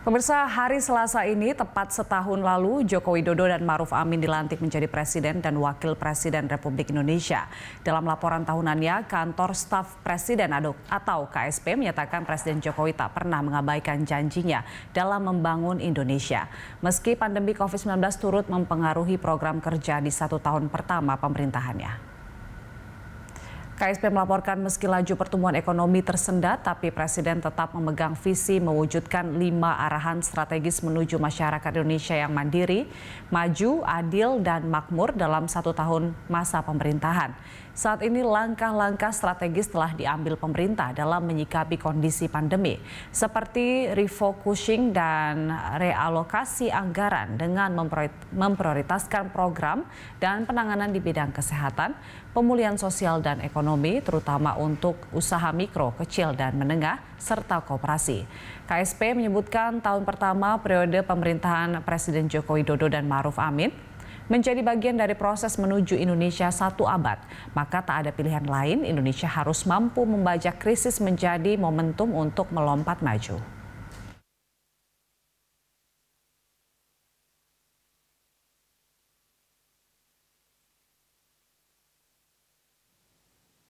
Pemirsa, hari Selasa ini tepat setahun lalu Joko Widodo dan Maruf Amin dilantik menjadi Presiden dan Wakil Presiden Republik Indonesia. Dalam laporan tahunannya, kantor staf Presiden atau KSP menyatakan Presiden Jokowi tak pernah mengabaikan janjinya dalam membangun Indonesia. Meski pandemi COVID-19 turut mempengaruhi program kerja di satu tahun pertama pemerintahannya. KSP melaporkan meski laju pertumbuhan ekonomi tersendat, tapi Presiden tetap memegang visi mewujudkan lima arahan strategis menuju masyarakat Indonesia yang mandiri, maju, adil, dan makmur dalam satu tahun masa pemerintahan. Saat ini langkah-langkah strategis telah diambil pemerintah dalam menyikapi kondisi pandemi, seperti refocusing dan realokasi anggaran dengan memprioritaskan program dan penanganan di bidang kesehatan, pemulihan sosial dan ekonomi ekonomi terutama untuk usaha mikro, kecil, dan menengah, serta kooperasi. KSP menyebutkan tahun pertama periode pemerintahan Presiden Joko Widodo dan Maruf Amin menjadi bagian dari proses menuju Indonesia satu abad. Maka tak ada pilihan lain, Indonesia harus mampu membajak krisis menjadi momentum untuk melompat maju.